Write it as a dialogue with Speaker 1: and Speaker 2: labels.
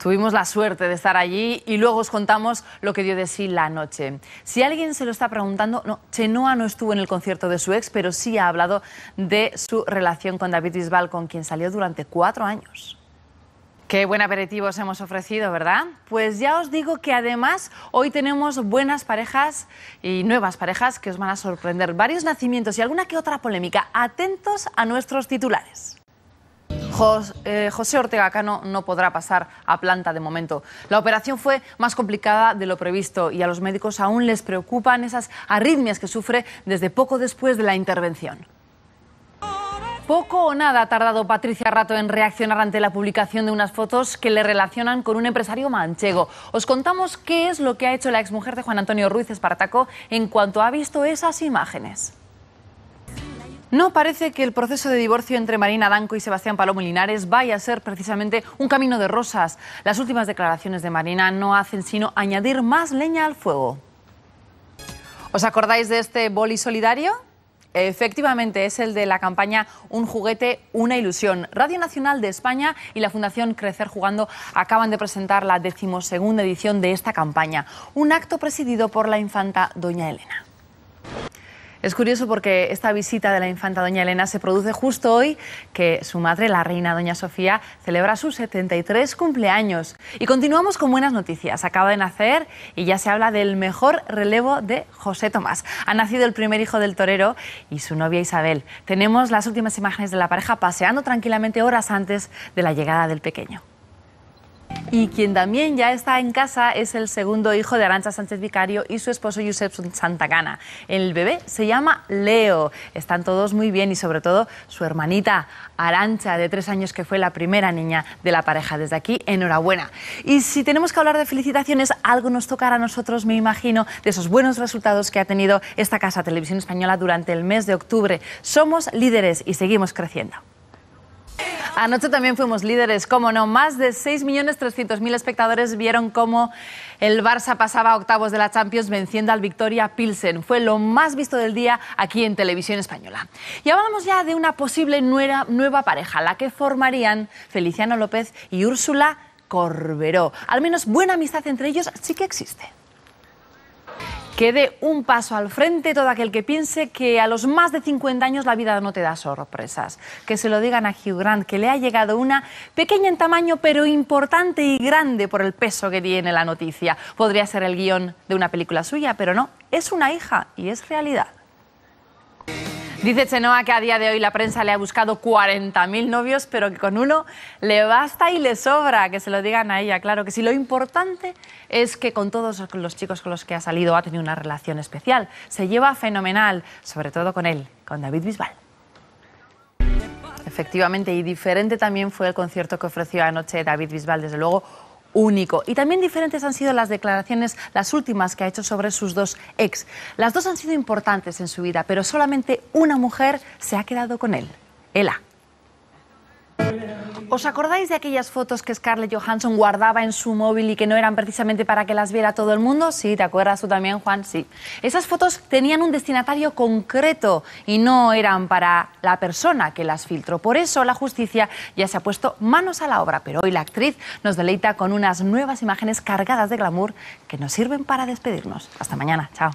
Speaker 1: Tuvimos la suerte de estar allí y luego os contamos lo que dio de sí la noche. Si alguien se lo está preguntando, Chenoa no estuvo en el concierto de su ex, pero sí ha hablado de su relación con David Bisbal, con quien salió durante cuatro años. Qué buen aperitivo os hemos ofrecido, ¿verdad? Pues ya os digo que además hoy tenemos buenas parejas y nuevas parejas que os van a sorprender. Varios nacimientos y alguna que otra polémica. Atentos a nuestros titulares. Eh, José Ortega Cano no podrá pasar a planta de momento. La operación fue más complicada de lo previsto y a los médicos aún les preocupan esas arritmias que sufre desde poco después de la intervención. Poco o nada ha tardado Patricia Rato en reaccionar ante la publicación de unas fotos que le relacionan con un empresario manchego. Os contamos qué es lo que ha hecho la exmujer de Juan Antonio Ruiz Espartaco en cuanto ha visto esas imágenes. No parece que el proceso de divorcio entre Marina Danco y Sebastián Palomo Linares vaya a ser precisamente un camino de rosas. Las últimas declaraciones de Marina no hacen sino añadir más leña al fuego. ¿Os acordáis de este boli solidario? Efectivamente, es el de la campaña Un juguete, una ilusión. Radio Nacional de España y la Fundación Crecer Jugando acaban de presentar la decimosegunda edición de esta campaña, un acto presidido por la infanta Doña Elena. Es curioso porque esta visita de la infanta doña Elena se produce justo hoy que su madre, la reina doña Sofía, celebra sus 73 cumpleaños. Y continuamos con buenas noticias. Acaba de nacer y ya se habla del mejor relevo de José Tomás. Ha nacido el primer hijo del torero y su novia Isabel. Tenemos las últimas imágenes de la pareja paseando tranquilamente horas antes de la llegada del pequeño. Y quien también ya está en casa es el segundo hijo de Arancha Sánchez Vicario y su esposo Josep Santacana. El bebé se llama Leo. Están todos muy bien y sobre todo su hermanita Arancha, de tres años, que fue la primera niña de la pareja. Desde aquí, enhorabuena. Y si tenemos que hablar de felicitaciones, algo nos tocará a nosotros, me imagino, de esos buenos resultados que ha tenido esta casa Televisión Española durante el mes de octubre. Somos líderes y seguimos creciendo. Anoche también fuimos líderes, cómo no, más de 6.300.000 espectadores vieron cómo el Barça pasaba a octavos de la Champions venciendo al Victoria Pilsen. Fue lo más visto del día aquí en Televisión Española. Y hablamos ya de una posible nueva pareja, la que formarían Feliciano López y Úrsula Corberó. Al menos buena amistad entre ellos sí que existe dé un paso al frente todo aquel que piense que a los más de 50 años la vida no te da sorpresas. Que se lo digan a Hugh Grant, que le ha llegado una pequeña en tamaño, pero importante y grande por el peso que tiene la noticia. Podría ser el guión de una película suya, pero no, es una hija y es realidad. Dice Chenoa que a día de hoy la prensa le ha buscado 40.000 novios, pero que con uno le basta y le sobra, que se lo digan a ella, claro que sí. Lo importante es que con todos los chicos con los que ha salido ha tenido una relación especial. Se lleva fenomenal, sobre todo con él, con David Bisbal. Efectivamente, y diferente también fue el concierto que ofreció anoche David Bisbal, desde luego único. Y también diferentes han sido las declaraciones, las últimas que ha hecho sobre sus dos ex. Las dos han sido importantes en su vida, pero solamente una mujer se ha quedado con él, Ela. ¿Os acordáis de aquellas fotos que Scarlett Johansson guardaba en su móvil y que no eran precisamente para que las viera todo el mundo? Sí, ¿te acuerdas tú también, Juan? Sí. Esas fotos tenían un destinatario concreto y no eran para la persona que las filtró. Por eso la justicia ya se ha puesto manos a la obra, pero hoy la actriz nos deleita con unas nuevas imágenes cargadas de glamour que nos sirven para despedirnos. Hasta mañana. Chao.